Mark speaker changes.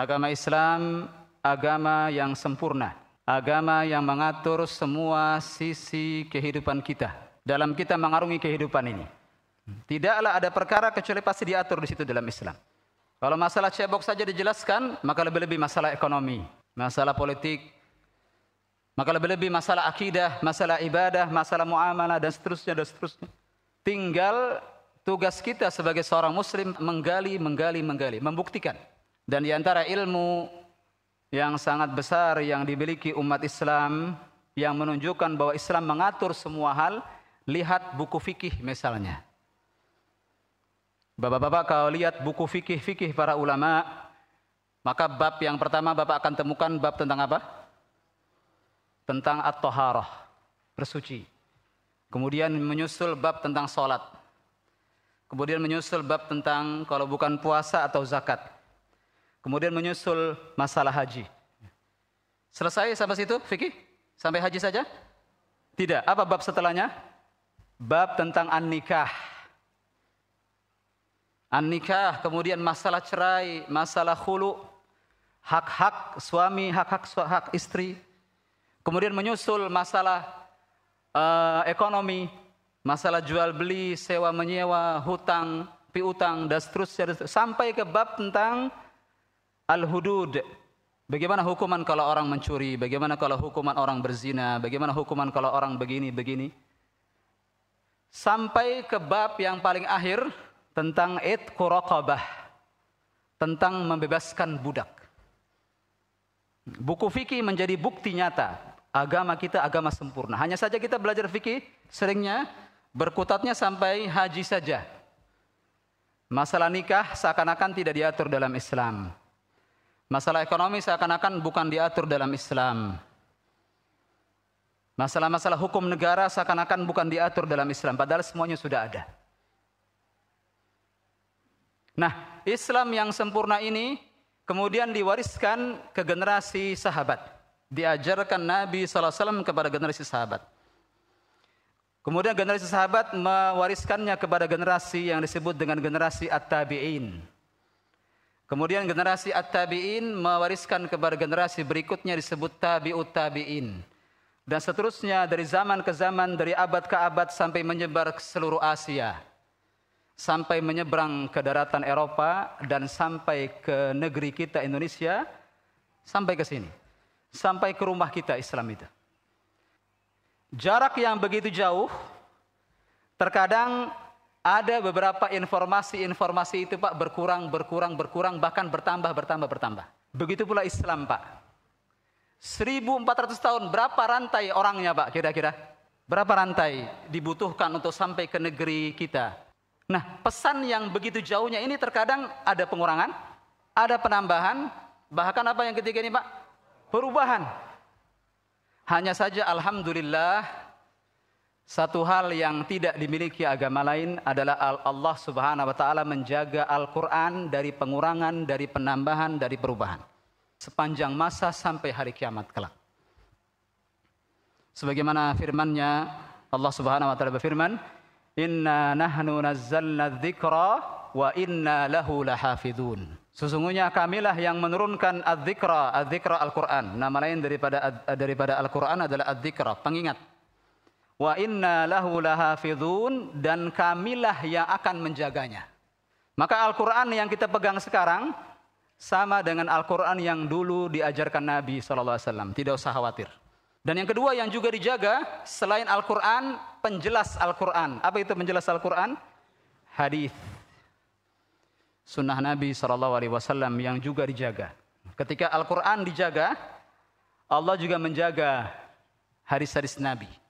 Speaker 1: Agama Islam agama yang sempurna, agama yang mengatur semua sisi kehidupan kita. Dalam kita mengarungi kehidupan ini. Tidaklah ada perkara kecuali pasti diatur di situ dalam Islam. Kalau masalah cebok saja dijelaskan, maka lebih-lebih masalah ekonomi, masalah politik, maka lebih-lebih masalah akidah, masalah ibadah, masalah muamalah dan seterusnya dan seterusnya. Tinggal tugas kita sebagai seorang muslim menggali, menggali, menggali, membuktikan dan di antara ilmu yang sangat besar yang dimiliki umat Islam yang menunjukkan bahwa Islam mengatur semua hal, lihat buku fikih misalnya. Bapak-bapak kalau lihat buku fikih-fikih para ulama, maka bab yang pertama Bapak akan temukan bab tentang apa? Tentang at-taharah, bersuci. Kemudian menyusul bab tentang sholat. Kemudian menyusul bab tentang kalau bukan puasa atau zakat. Kemudian menyusul masalah haji. Selesai sampai situ, Vicky? Sampai haji saja? Tidak. Apa bab setelahnya? Bab tentang an-nikah. An-nikah, kemudian masalah cerai, masalah khulu, hak-hak suami, hak-hak hak istri. Kemudian menyusul masalah uh, ekonomi, masalah jual beli, sewa menyewa, hutang, piutang, dan seterusnya. Sampai ke bab tentang Al-hudud. Bagaimana hukuman kalau orang mencuri? Bagaimana kalau hukuman orang berzina? Bagaimana hukuman kalau orang begini, begini? Sampai ke bab yang paling akhir tentang itqu raqabah. Tentang membebaskan budak. Buku fikih menjadi bukti nyata. Agama kita agama sempurna. Hanya saja kita belajar fikih seringnya berkutatnya sampai haji saja. Masalah nikah seakan-akan tidak diatur dalam Islam. Masalah ekonomi seakan-akan bukan diatur dalam Islam. Masalah-masalah hukum negara seakan-akan bukan diatur dalam Islam, padahal semuanya sudah ada. Nah, Islam yang sempurna ini kemudian diwariskan ke generasi sahabat. Diajarkan Nabi SAW kepada generasi sahabat. Kemudian generasi sahabat mewariskannya kepada generasi yang disebut dengan generasi at-tabi'in. Kemudian generasi at-tabi'in mewariskan kepada generasi berikutnya disebut tabi'ut tabi'in. Dan seterusnya dari zaman ke zaman, dari abad ke abad sampai menyebar ke seluruh Asia. Sampai menyeberang ke daratan Eropa dan sampai ke negeri kita Indonesia, sampai ke sini. Sampai ke rumah kita Islam itu. Jarak yang begitu jauh, terkadang ada beberapa informasi-informasi itu Pak berkurang, berkurang, berkurang, bahkan bertambah, bertambah, bertambah. Begitu pula Islam Pak. 1400 tahun berapa rantai orangnya Pak kira-kira? Berapa rantai dibutuhkan untuk sampai ke negeri kita? Nah pesan yang begitu jauhnya ini terkadang ada pengurangan, ada penambahan, bahkan apa yang ketiga ini Pak? Perubahan. Hanya saja Alhamdulillah satu hal yang tidak dimiliki agama lain adalah Allah Subhanahu wa taala menjaga Al-Qur'an dari pengurangan, dari penambahan, dari perubahan sepanjang masa sampai hari kiamat kelak. Sebagaimana firman-Nya Allah Subhanahu wa taala berfirman, "Inna nahnu nazzalna dzikra wa inna lahu lahafidun." Sesungguhnya kamilah yang menurunkan adzikra, adzikra Al-Qur'an. Nama lain daripada daripada Al-Qur'an adalah adzikra, pengingat Wa inna lahu lahafidhun dan kamilah yang akan menjaganya. Maka Al-Quran yang kita pegang sekarang sama dengan Al-Quran yang dulu diajarkan Nabi SAW. Tidak usah khawatir. Dan yang kedua yang juga dijaga selain Al-Quran, penjelas Al-Quran. Apa itu penjelas Al-Quran? Hadis sunnah Nabi saw yang juga dijaga. Ketika Al-Quran dijaga, Allah juga menjaga hadis-hadis Nabi.